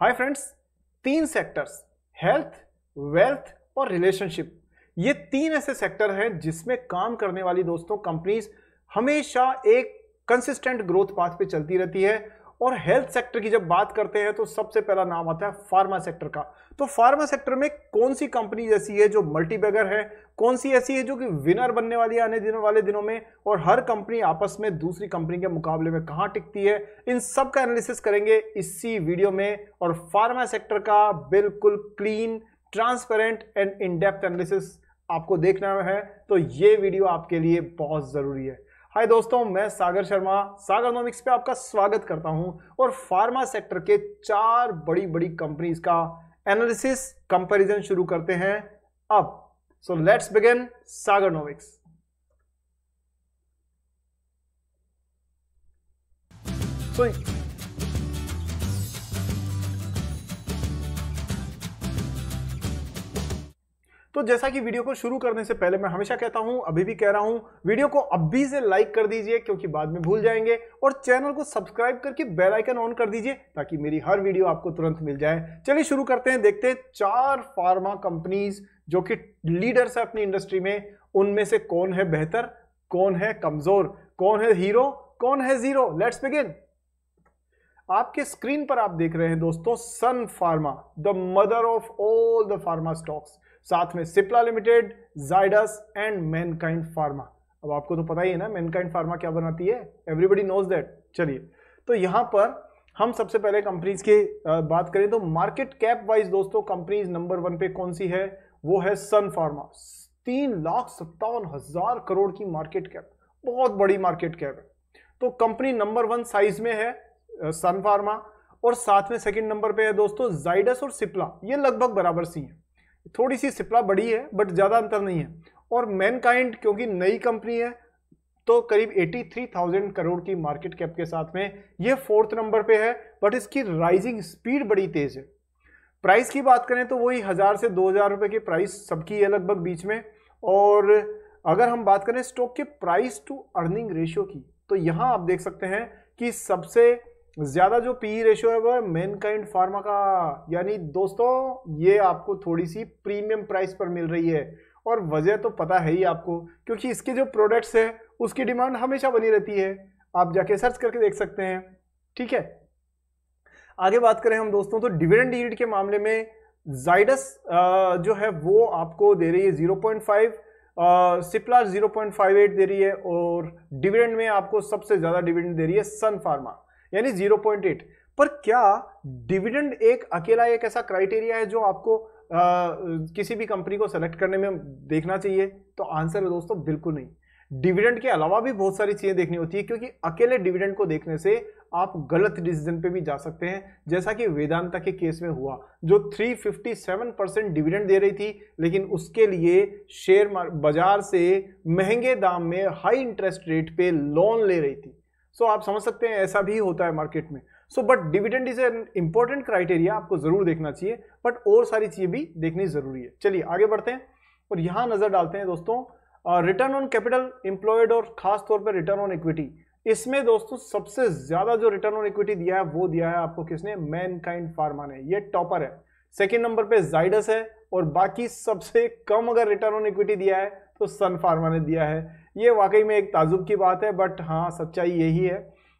हाय friends तीन sectors health wealth और relationship ये तीन ऐसे सेक्टर हैं जिसमें काम करने वाली दोस्तों कंपनीज हमेशा एक कंसिस्टेंट ग्रोथ पाथ पे चलती रहती है और हेल्थ सेक्टर की जब बात करते हैं तो सबसे पहला नाम आता है फार्मा सेक्टर का तो फार्मा सेक्टर में कौन सी कंपनी जैसी है जो मल्टीबैगर है कौन सी ऐसी है जो कि विनर बनने वाली है आने दिनों वाले दिनों में और हर कंपनी आपस में दूसरी कंपनी के मुकाबले में कहाँ टिकती है इन सब का एनालिसिस करेंगे इसी वीडियो में और फार्मा सेक्टर का बिल्कुल clean transparent and in depth analysis आपको देखना है तो ये वीडियो आपके लिए बहुत ज़रूरी है हाय दोस्तों मैं सागर शर्मा नॉमिक्स पे आपका स्वागत करता हूं और फार्मा सेक्टर के चार बड़ी बड़ी कंपनीज का एनालिसिस कंपैरिजन शुरू करते हैं अब सो लेट्स बिगिन नॉमिक्स सो तो जैसा कि वीडियो को शुरू करने से पहले मैं हमेशा कहता हूं अभी भी कह रहा हूं वीडियो को अभी से लाइक कर दीजिए क्योंकि बाद में भूल जाएंगे और चैनल को सब्सक्राइब करके बेल आइकन ऑन कर दीजिए ताकि मेरी हर वीडियो आपको तुरंत मिल जाए चलिए शुरू करते हैं देखते हैं चार फार्मा कंपनीज जो कि लीडर्स है अपनी इंडस्ट्री में उनमें से कौन है बेहतर कौन है कमजोर कौन है हीरो कौन है जीरो लेट्स बिगिन आपके स्क्रीन पर आप देख रहे हैं दोस्तों Sun Pharma the mother of all the pharma stocks साथ में Cipla limited Zydus and Mankind Pharma अब आपको तो पता ही है ना मैनकाइंड फार्मा क्या बनाती है एवरीबडी नोज दैट चलिए तो यहाँ पर हम सबसे पहले कंपनीज की बात करें तो मार्केट कैप वाइज दोस्तों कंपनीज नंबर वन पे कौन सी है वो है सन फार्मा तीन लाख सत्तावन हजार करोड़ की मार्केट कैप बहुत बड़ी मार्केट कैप है तो कंपनी नंबर वन साइज में है सन फार्मा और साथ में सेकंड नंबर पे है दोस्तों जाइडस और सिप्ला ये लगभग बराबर सी है थोड़ी सी सिप्ला बड़ी है बट ज़्यादा अंतर नहीं है और मैनकाइंड क्योंकि नई कंपनी है तो करीब 83,000 करोड़ की मार्केट कैप के साथ में ये फोर्थ नंबर पे है बट इसकी राइजिंग स्पीड बड़ी तेज़ है प्राइस की बात करें तो वही हज़ार से दो हज़ार रुपये की प्राइस सबकी है लगभग बीच में और अगर हम बात करें स्टॉक के प्राइस टू अर्निंग रेशियो की तो यहाँ आप देख सकते हैं कि सबसे ज़्यादा जो पी रेशो e है वह मैनकाइंड फार्मा का यानी दोस्तों ये आपको थोड़ी सी प्रीमियम प्राइस पर मिल रही है और वजह तो पता है ही आपको क्योंकि इसके जो प्रोडक्ट्स है उसकी डिमांड हमेशा बनी रहती है आप जाके सर्च करके देख सकते हैं ठीक है आगे बात करें हम दोस्तों तो डिविडेंड यील्ड के मामले में जाइडस जो है वो आपको दे रही है zero zero point five Cipla's point five eight दे रही है और डिविडेंड में आपको सबसे ज़्यादा डिविडेंड दे रही है सन फार्मा यानी जीरो पॉइंट एट पर क्या डिविडेंड एक अकेला एक ऐसा क्राइटेरिया है जो आपको आ, किसी भी कंपनी को सेलेक्ट करने में देखना चाहिए तो आंसर है दोस्तों बिल्कुल नहीं डिविडेंड के अलावा भी बहुत सारी चीज़ें देखनी होती है क्योंकि अकेले डिविडेंड को देखने से आप गलत डिसीजन पे भी जा सकते हैं जैसा कि वेदांता के केस में हुआ जो 357 परसेंट डिविडेंड दे रही थी लेकिन उसके लिए शेयर बाजार से महंगे दाम में हाई इंटरेस्ट रेट पे लोन ले रही थी सो आप समझ सकते हैं ऐसा भी होता है मार्केट में so but dividend is an important criteria आपको जरूर देखना चाहिए बट और सारी चीज़ें भी देखनी जरूरी है चलिए आगे बढ़ते हैं और यहां नज़र डालते हैं दोस्तों रिटर्न ऑन कैपिटल इंप्लॉयड और खास तौर पर रिटर्न ऑन इक्विटी इसमें दोस्तों सबसे ज़्यादा जो रिटर्न ऑन इक्विटी दिया है वो दिया है आपको किसने मैन काइंड फार्मा ने ये टॉपर है सेकेंड नंबर पे जाइडस है और बाकी सबसे कम अगर रिटर्न ऑन इक्विटी दिया है तो सन फार्मा ने दिया है ये वाकई में एक ताजुब की बात है बट हाँ सच्चाई यही है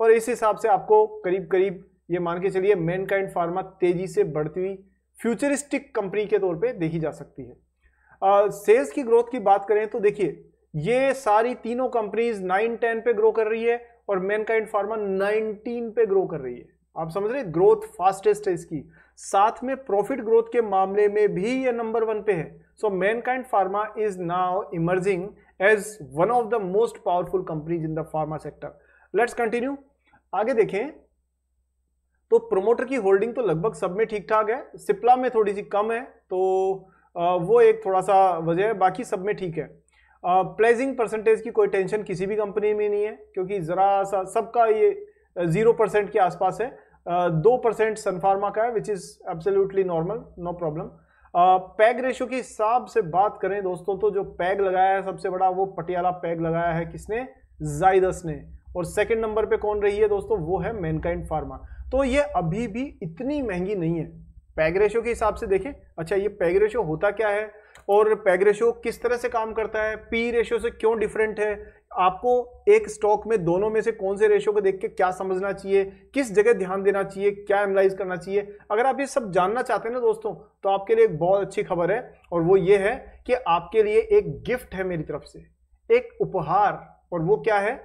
और इस हिसाब से आपको करीब करीब ये मान के चलिए मैन काइंड फार्मा तेज़ी से बढ़ती हुई फ्यूचरिस्टिक कंपनी के तौर पे देखी जा सकती है सेल्स uh, की ग्रोथ की बात करें तो देखिए ये सारी तीनों कंपनीज नाइन टेन पे ग्रो कर रही है और मैनकाइंड फार्मा नाइनटीन पे ग्रो कर रही है आप समझ रहे ग्रोथ फास्टेस्ट है इसकी साथ में प्रॉफिट ग्रोथ के मामले में भी ये नंबर वन पे है so Mankind Pharma is now emerging as one of the most powerful companies in the pharma sector let's continue आगे देखें तो प्रोमोटर की होल्डिंग तो लगभग सब में ठीक ठाक है सिप्ला में थोड़ी सी कम है तो वो एक थोड़ा सा वजह है बाकी सब में ठीक है प्लेजिंग परसेंटेज की कोई टेंशन किसी भी कंपनी में नहीं है क्योंकि ज़रा सा सबका ये ज़ीरो परसेंट के आसपास है दो परसेंट सनफार्मा का है which is absolutely normal no problem PEG ratio के हिसाब से बात करें दोस्तों तो जो पैग लगाया है सबसे बड़ा वो पटियाला पैग लगाया है किसने जायदस ने और सेकंड नंबर पे कौन रही है दोस्तों वो है मैनकाइंड फार्मा तो ये अभी भी इतनी महंगी नहीं है पैग रेशो के हिसाब से देखें अच्छा ये पैग रेशो होता क्या है और पैग रेशो किस तरह से काम करता है पी रेशो से क्यों डिफरेंट है आपको एक स्टॉक में दोनों में से कौन से रेशो को देख के क्या समझना चाहिए किस जगह ध्यान देना चाहिए क्या एनालाइज करना चाहिए अगर आप ये सब जानना चाहते हैं ना दोस्तों तो आपके लिए एक बहुत अच्छी खबर है और वो ये है कि आपके लिए एक गिफ्ट है मेरी तरफ से एक उपहार और वो क्या है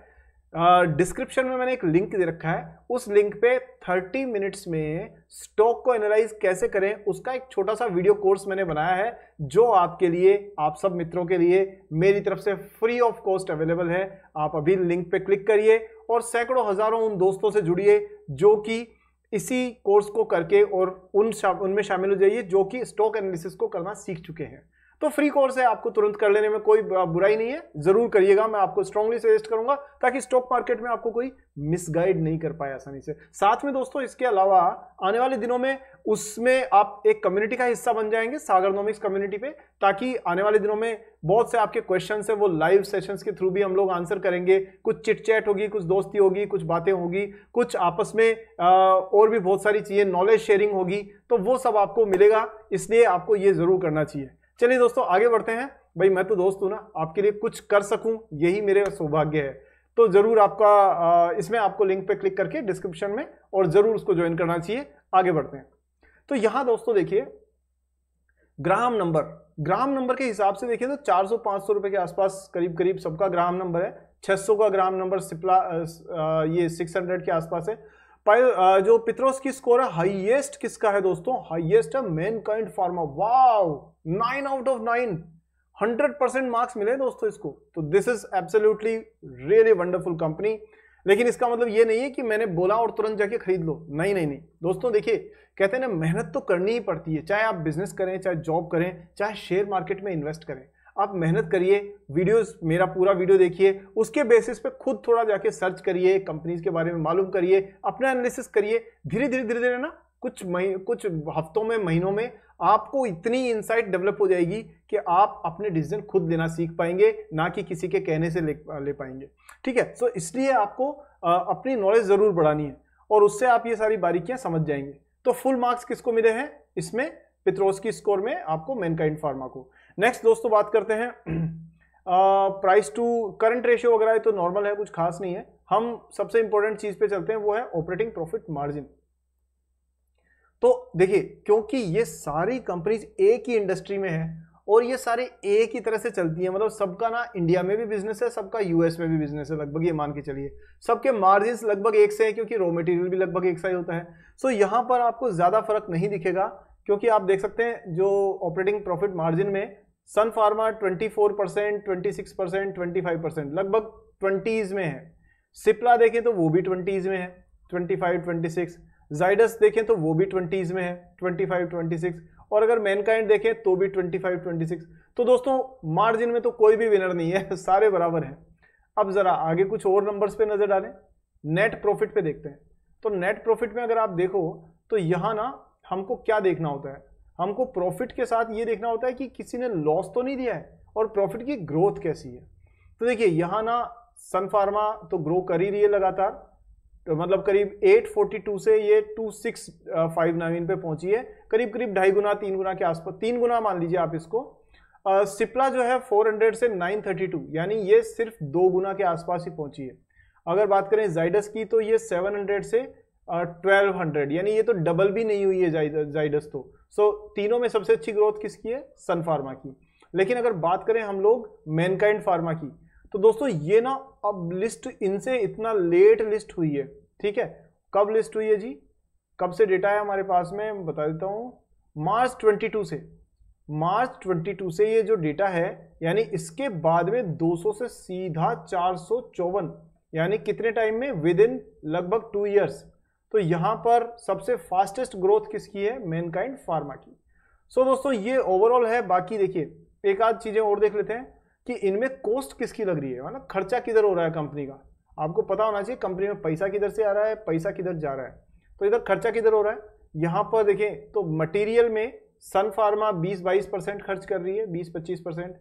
डिस्क्रिप्शन uh, में मैंने एक लिंक दे रखा है उस लिंक पे 30 मिनट्स में स्टॉक को एनालाइज कैसे करें उसका एक छोटा सा वीडियो कोर्स मैंने बनाया है जो आपके लिए आप सब मित्रों के लिए मेरी तरफ से फ्री ऑफ कॉस्ट अवेलेबल है आप अभी लिंक पे क्लिक करिए और सैकड़ों हज़ारों उन दोस्तों से जुड़िए जो कि इसी कोर्स को करके और उन शा, उनमें शामिल हो जाइए जो कि स्टॉक एनालिसिस को करना सीख चुके हैं तो फ्री कोर्स है आपको तुरंत कर लेने में कोई बुराई नहीं है जरूर करिएगा मैं आपको स्ट्रांगली सजेस्ट करूंगा ताकि स्टॉक मार्केट में आपको कोई मिसगाइड नहीं कर पाए आसानी से साथ में दोस्तों इसके अलावा आने वाले दिनों में उसमें आप एक कम्युनिटी का हिस्सा बन जाएंगे सागरनॉमिक्स कम्युनिटी पे ताकि आने वाले दिनों में बहुत से आपके क्वेश्चन है वो लाइव सेशन के थ्रू भी हम लोग आंसर करेंगे कुछ चिटचैट होगी कुछ दोस्ती होगी कुछ बातें होगी कुछ आपस में और भी बहुत सारी चीज़ें नॉलेज शेयरिंग होगी तो वो सब आपको मिलेगा इसलिए आपको ये ज़रूर करना चाहिए चलिए दोस्तों आगे बढ़ते हैं भाई मैं तो दोस्त हूँ ना आपके लिए कुछ कर सकूँ यही मेरे सौभाग्य है तो ज़रूर आपका इसमें आपको लिंक पे क्लिक करके डिस्क्रिप्शन में और ज़रूर उसको ज्वाइन करना चाहिए आगे बढ़ते हैं तो यहाँ दोस्तों देखिए ग्राम नंबर ग्राम नंबर के हिसाब से देखिए तो 400-500 रुपए के आसपास करीब करीब सबका ग्राम नंबर है 600 का ग्राम नंबर सिप्ला ये 600 के आसपास है जो पित्रोस की स्कोर है हाईएस्ट किसका है दोस्तों हाईएस्ट है Mankind Pharma wow nine out of nine hundred percent marks मिले दोस्तों इसको तो this is absolutely really wonderful company लेकिन इसका मतलब ये नहीं है कि मैंने बोला और तुरंत जाके खरीद लो नहीं नहीं नहीं दोस्तों देखिए कहते हैं ना मेहनत तो करनी ही पड़ती है चाहे आप बिजनेस करें चाहे जॉब करें चाहे शेयर मार्केट में इन्वेस्ट करें आप मेहनत करिए वीडियोस मेरा पूरा वीडियो देखिए उसके बेसिस पे खुद थोड़ा जाके सर्च करिए कंपनीज के बारे में मालूम करिए अपना एनालिसिस करिए धीरे धीरे धीरे धीरे ना कुछ मही कुछ हफ्तों में महीनों में आपको इतनी इंसाइट डेवलप हो जाएगी कि आप अपने डिसीजन खुद लेना सीख पाएंगे ना कि किसी के कहने से ले ले पाएंगे ठीक है सो so, इसलिए आपको आ, अपनी नॉलेज ज़रूर बढ़ानी है और उससे आप ये सारी बारीकियाँ समझ जाएंगे तो फुल मार्क्स किसको मिले हैं इसमें पित्रोस्की स्कोर में आपको मैनकाइंड फार्मा को नेक्स्ट दोस्तों बात करते हैं प्राइस टू करंट रेशियो वगैरह तो नॉर्मल है कुछ खास नहीं है हम सबसे इंपॉर्टेंट चीज पे चलते हैं वो है ऑपरेटिंग प्रॉफिट मार्जिन तो देखिए क्योंकि ये सारी कंपनीज एक ही इंडस्ट्री में है और ये सारे एक ही तरह से चलती है मतलब सबका ना इंडिया में भी बिजनेस है सबका यूएस में भी बिजनेस है लगभग ये मान के चलिए सबके मार्जिन लगभग एक से है क्योंकि रॉ मटेरियल भी लगभग एक सा ही होता है सो यहां पर आपको ज़्यादा फर्क नहीं दिखेगा क्योंकि आप देख सकते हैं जो ऑपरेटिंग प्रॉफिट मार्जिन में Sun Pharma 24 percent twenty percent twenty percent लगभग ट्वेंटीज़ में है सिप्ला देखें तो वो भी ट्वेंटीज़ में है twenty five twenty six Zydus देखें तो वो भी ट्वेंटीज़ में है ट्वेंटी फाइव ट्वेंटी सिक्स और अगर मैनकाइंड देखें तो भी ट्वेंटी फाइव ट्वेंटी सिक्स तो दोस्तों मार्जिन में तो कोई भी विनर नहीं है सारे बराबर हैं अब ज़रा आगे कुछ और नंबर्स पे नज़र डालें नेट प्रॉफिट पे देखते हैं तो नेट प्रॉफिट में अगर आप देखो तो यहाँ ना हमको क्या देखना होता है हमको प्रॉफिट के साथ ये देखना होता है कि किसी ने लॉस तो नहीं दिया है और प्रॉफिट की ग्रोथ कैसी है तो देखिए यहाँ ना सन फार्मा तो ग्रो कर ही रही है लगातार तो मतलब करीब 842 से ये 2659 पे पहुंची है करीब करीब ढाई गुना तीन गुना के आसपास तीन गुना मान लीजिए आप इसको सिप्ला जो है 400 से 932 यानी ये सिर्फ दो गुना के आसपास ही पहुंची है अगर बात करें जाइडस की तो ये 700 से ट्वेल्व हंड्रेड यानी ये तो डबल भी नहीं हुई है जाइडस तो सो so, तीनों में सबसे अच्छी ग्रोथ किसकी है सन फार्मा की लेकिन अगर बात करें हम लोग मैनकाइंड फार्मा की तो दोस्तों ये ना अब लिस्ट इनसे इतना लेट लिस्ट हुई है ठीक है कब लिस्ट हुई है जी कब से डेटा है हमारे पास में बता देता हूँ मार्च 22 से मार्च 22 से ये जो डेटा है यानी इसके बाद में 200 से सीधा चार यानी कितने टाइम में विद इन लगभग टू ईयर्स तो यहां पर सबसे फास्टेस्ट ग्रोथ किसकी है मेनकाइंड फार्मा की सो so, दोस्तों ये ओवरऑल है बाकी देखिए एक आध चीज़ें और देख लेते हैं कि इनमें कॉस्ट किसकी लग रही है ना खर्चा किधर हो रहा है कंपनी का आपको पता होना चाहिए कंपनी में पैसा किधर से आ रहा है पैसा किधर जा रहा है तो इधर खर्चा किधर हो रहा है यहां पर देखें तो मटेरियल में सन फार्मा 20-22 परसेंट खर्च कर रही है 20-25 परसेंट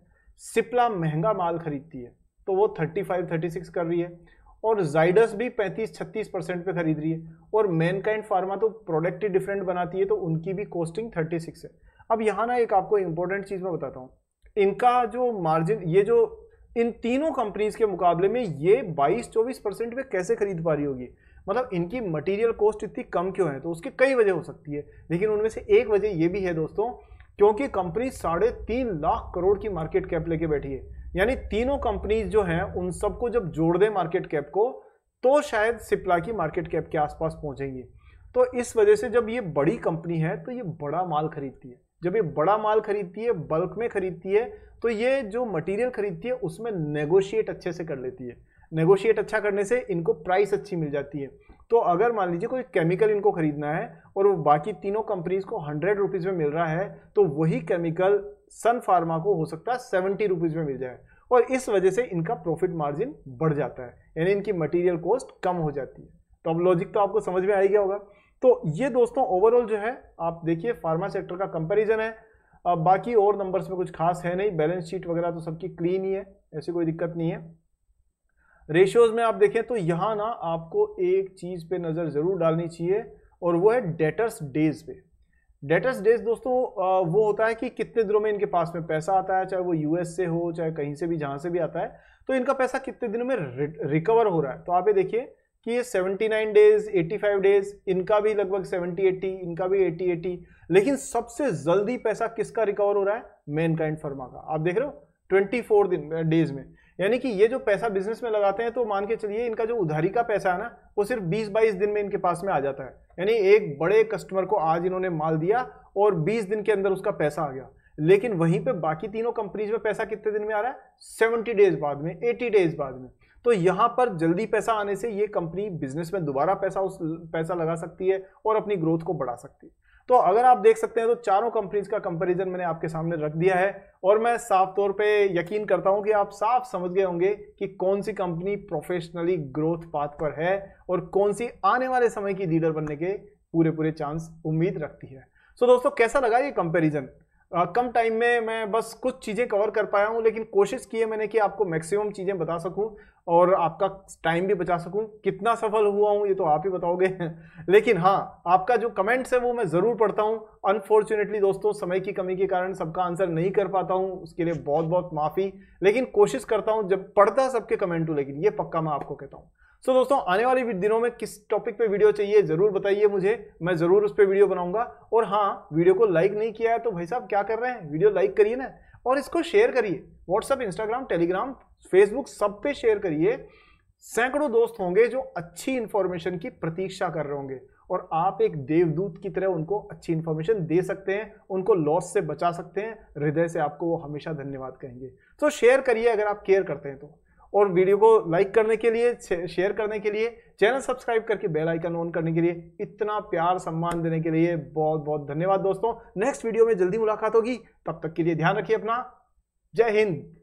सिप्ला महंगा माल खरीदती है तो वो 35-36 कर रही है और जाइडस भी 35-36 परसेंट पर खरीद रही है और मैनकाइंड फार्मा तो प्रोडक्ट ही डिफरेंट बनाती है तो उनकी भी कॉस्टिंग 36 है अब यहाँ ना एक आपको इंपॉर्टेंट चीज़ मैं बताता हूँ इनका जो मार्जिन ये जो इन तीनों कंपनीज के मुकाबले में ये 22-24 परसेंट में कैसे खरीद पा रही होगी मतलब इनकी मटीरियल कॉस्ट इतनी कम क्यों है तो उसकी कई वजह हो सकती है लेकिन उनमें से एक वजह ये भी है दोस्तों क्योंकि कंपनी साढ़े तीन लाख करोड़ की मार्केट कैप लेके बैठी है यानी तीनों कंपनीज जो हैं उन सबको जब जोड़ दें मार्केट कैप को तो शायद सिप्ला की मार्केट कैप के आसपास पहुंचेंगे तो इस वजह से जब ये बड़ी कंपनी है तो ये बड़ा माल खरीदती है जब ये बड़ा माल खरीदती है बल्क में खरीदती है तो ये जो मटेरियल खरीदती है उसमें नेगोशिएट अच्छे से कर लेती है नेगोशिएट अच्छा करने से इनको प्राइस अच्छी मिल जाती है तो अगर मान लीजिए कोई केमिकल इनको खरीदना है और वो बाकी तीनों कंपनीज को हंड्रेड रुपीज़ में मिल रहा है तो वही केमिकल सन फार्मा को हो सकता है सेवेंटी रुपीज़ में मिल जाए और इस वजह से इनका प्रॉफिट मार्जिन बढ़ जाता है यानी इनकी मटेरियल कॉस्ट कम हो जाती है तो अब लॉजिक तो आपको समझ में आ गया होगा तो ये दोस्तों ओवरऑल जो है आप देखिए फार्मा सेक्टर का कंपेरिजन है अब बाकी और नंबर्स में कुछ खास है नहीं बैलेंस शीट वगैरह तो सबकी क्लीन ही है ऐसी कोई दिक्कत नहीं है रेशियोज में आप देखें तो यहाँ ना आपको एक चीज़ पे नज़र ज़रूर डालनी चाहिए और वो है डेटर्स डेज पे डेटर्स डेज दोस्तों वो होता है कि कितने दिनों में इनके पास में पैसा आता है चाहे वो यूएस से हो चाहे कहीं से भी जहां से भी आता है तो इनका पैसा कितने दिनों में रिकवर हो रहा है तो आप ये देखिए कि ये 79 डेज 85 डेज इनका भी लगभग 70 80 इनका भी 80 80 लेकिन सबसे जल्दी पैसा किसका रिकवर हो रहा है मेन काइंड फर्मा का आप देख रहे हो 24 दिन डेज में यानी कि ये जो पैसा बिजनेस में लगाते हैं तो मान के चलिए इनका जो उधारी का पैसा है ना वो सिर्फ बीस बाईस दिन में इनके पास में आ जाता है यानी एक बड़े कस्टमर को आज इन्होंने माल दिया और बीस दिन के अंदर उसका पैसा आ गया लेकिन वहीं पे बाकी तीनों कंपनीज में पैसा कितने दिन में आ रहा है 70 डेज बाद में 80 डेज बाद में तो यहां पर जल्दी पैसा आने से ये कंपनी बिजनेस में दोबारा पैसा उस पैसा लगा सकती है और अपनी ग्रोथ को बढ़ा सकती है तो अगर आप देख सकते हैं तो चारों कंपनीज का कंपैरिजन मैंने आपके सामने रख दिया है और मैं साफ तौर पे यकीन करता हूं कि आप साफ समझ गए होंगे कि कौन सी कंपनी प्रोफेशनली ग्रोथ पाथ पर है और कौन सी आने वाले समय की लीडर बनने के पूरे पूरे चांस उम्मीद रखती है सो so, दोस्तों कैसा लगा ये कंपेरिजन कम टाइम में मैं बस कुछ चीज़ें कवर कर पाया हूँ लेकिन कोशिश की है मैंने कि आपको मैक्सिमम चीज़ें बता सकूँ और आपका टाइम भी बचा सकूँ कितना सफल हुआ हूँ ये तो आप ही बताओगे लेकिन हाँ आपका जो कमेंट्स है वो मैं ज़रूर पढ़ता हूँ अनफॉर्चुनेटली दोस्तों समय की कमी के कारण सबका आंसर नहीं कर पाता हूँ उसके लिए बहुत बहुत माफ़ी लेकिन कोशिश करता हूँ जब पढ़ता सबके कमेंट हूँ लेकिन ये पक्का मैं आपको कहता हूँ सो so, दोस्तों आने वाले दिनों में किस टॉपिक पे वीडियो चाहिए ज़रूर बताइए मुझे मैं ज़रूर उस पर वीडियो बनाऊंगा और हाँ वीडियो को लाइक नहीं किया है तो भाई साहब क्या कर रहे हैं वीडियो लाइक करिए ना और इसको शेयर करिए व्हाट्सअप इंस्टाग्राम टेलीग्राम फेसबुक सब पे शेयर करिए सैकड़ों दोस्त होंगे जो अच्छी इन्फॉर्मेशन की प्रतीक्षा कर रहे होंगे और आप एक देवदूत की तरह उनको अच्छी इन्फॉर्मेशन दे सकते हैं उनको लॉस से बचा सकते हैं हृदय से आपको वो हमेशा धन्यवाद कहेंगे तो शेयर करिए अगर आप केयर करते हैं तो और वीडियो को लाइक करने के लिए शेयर करने के लिए चैनल सब्सक्राइब करके बेल आइकन ऑन करने के लिए इतना प्यार सम्मान देने के लिए बहुत बहुत धन्यवाद दोस्तों नेक्स्ट वीडियो में जल्दी मुलाकात होगी तब तक के लिए ध्यान रखिए अपना जय हिंद